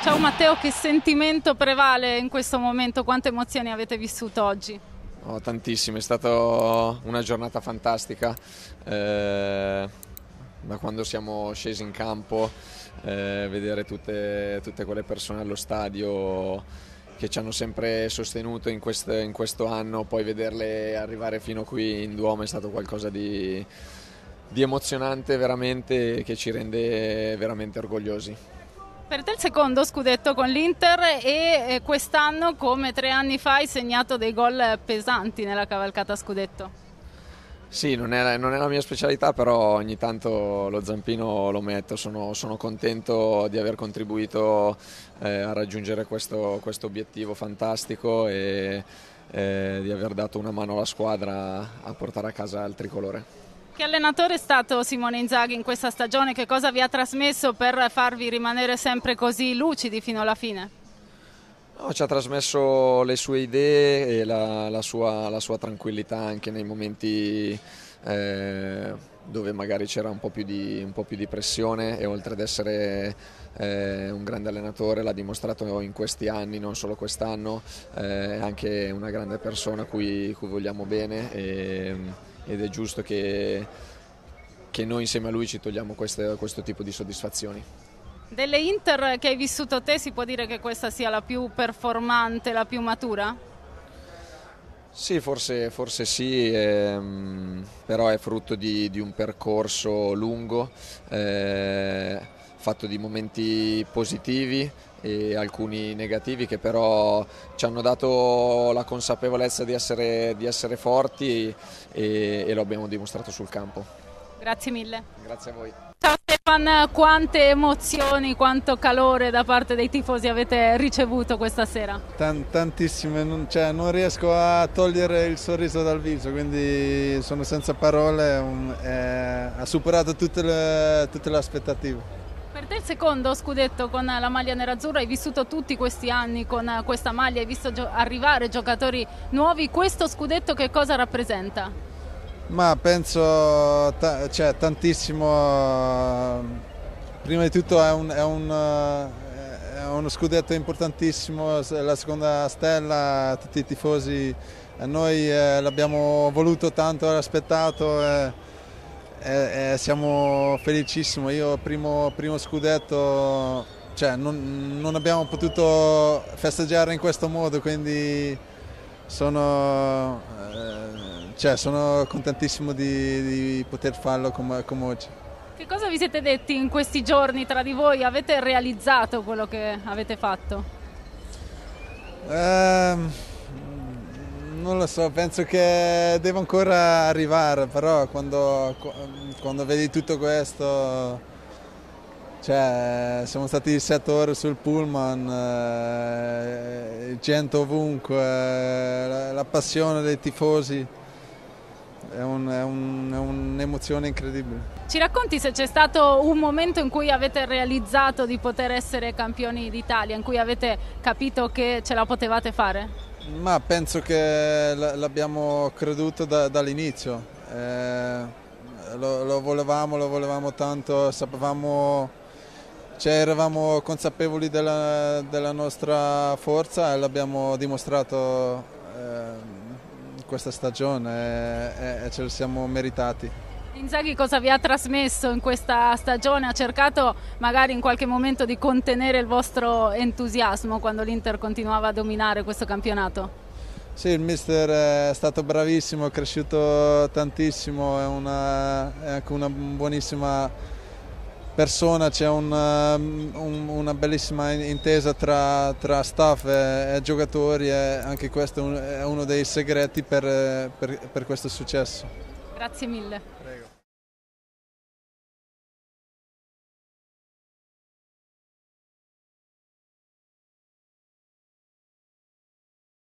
Ciao Matteo, che sentimento prevale in questo momento? Quante emozioni avete vissuto oggi? Oh, tantissime, è stata una giornata fantastica. Eh, da quando siamo scesi in campo, eh, vedere tutte, tutte, quelle persone allo stadio che ci hanno sempre sostenuto in, quest, in questo anno, poi vederle arrivare fino qui in Duomo è stato qualcosa di, di emozionante veramente che ci rende veramente orgogliosi. Per te il secondo scudetto con l'Inter e eh, quest'anno, come tre anni fa, hai segnato dei gol pesanti nella cavalcata scudetto. Sì, non è, non è, la mia specialità, però ogni tanto lo zampino lo metto. Sono, sono contento di aver contribuito eh, a raggiungere questo, questo obiettivo fantastico e eh, di aver dato una mano alla squadra a portare a casa il tricolore. Che allenatore è stato Simone Inzaghi in questa stagione? Che cosa vi ha trasmesso per farvi rimanere sempre così lucidi fino alla fine? No, ci ha trasmesso le sue idee e la, la, sua, la sua, tranquillità anche nei momenti eh, dove magari c'era un, un, po' più di pressione e oltre ad essere eh, un grande allenatore l'ha dimostrato in questi anni, non solo quest'anno, eh, è eh, anche una grande persona cui, cui vogliamo bene. E, ed è giusto che, che noi insieme a lui ci togliamo queste, questo tipo di soddisfazioni. Delle Inter che hai vissuto te si può dire che questa sia la più performante, la più matura? Sì, forse, forse sì, ehm, però è frutto di, di un percorso lungo, eh, fatto di momenti positivi e alcuni negativi che però ci hanno dato la consapevolezza di essere, di essere forti e, e lo abbiamo dimostrato sul campo. Grazie mille. Grazie a voi. Ciao Stefan, quante emozioni, quanto calore da parte dei tifosi avete ricevuto questa sera? Tant- tantissime, non, cioè, non, riesco a togliere il sorriso dal viso, quindi sono senza parole, un, eh, ha superato tutte le, tutte le aspettative. Per te il secondo scudetto con la maglia nerazzurra, hai vissuto tutti questi anni con questa maglia, hai visto gio arrivare giocatori nuovi, questo scudetto che cosa rappresenta? Ma penso ta cioè, tantissimo, prima di tutto è, un, è, un, è uno scudetto importantissimo, la seconda stella, tutti i tifosi, eh, noi eh, l'abbiamo voluto tanto, l'aspettato. Eh, eh, eh, siamo felicissimi. Io primo, primo scudetto, cioè, non, non, abbiamo potuto festeggiare in questo modo, quindi sono, eh, cioè, sono contentissimo di, di, poter farlo come, come oggi. Che cosa vi siete detti in questi giorni tra di voi? Avete realizzato quello che avete fatto? Eh, non lo so, penso che devo ancora arrivare, però quando, quando vedi tutto questo... Cioè, siamo stati 7 ore sul pullman, eh, gente ovunque, la, la, passione dei tifosi, è, un'emozione un, un incredibile. Ci racconti se c'è stato un momento in cui avete realizzato di poter essere campioni d'Italia, in cui avete capito che ce la potevate fare? Ma penso che l'abbiamo creduto da, dall'inizio, eh, lo, lo, volevamo, lo volevamo tanto, sapevamo, cioè eravamo consapevoli della, della nostra forza e l'abbiamo dimostrato eh, questa stagione e, e ce lo siamo meritati. Inzaghi cosa vi ha trasmesso in questa stagione? Ha cercato magari in qualche momento di contenere il vostro entusiasmo quando l'Inter continuava a dominare questo campionato? Sì, il mister eh, è stato bravissimo, è cresciuto tantissimo, è, una, è anche una buonissima persona, c'è una, eh, un, una bellissima intesa tra, tra staff e, e, giocatori e anche questo è uno dei segreti per, eh, per, per questo successo. Grazie mille. Prego.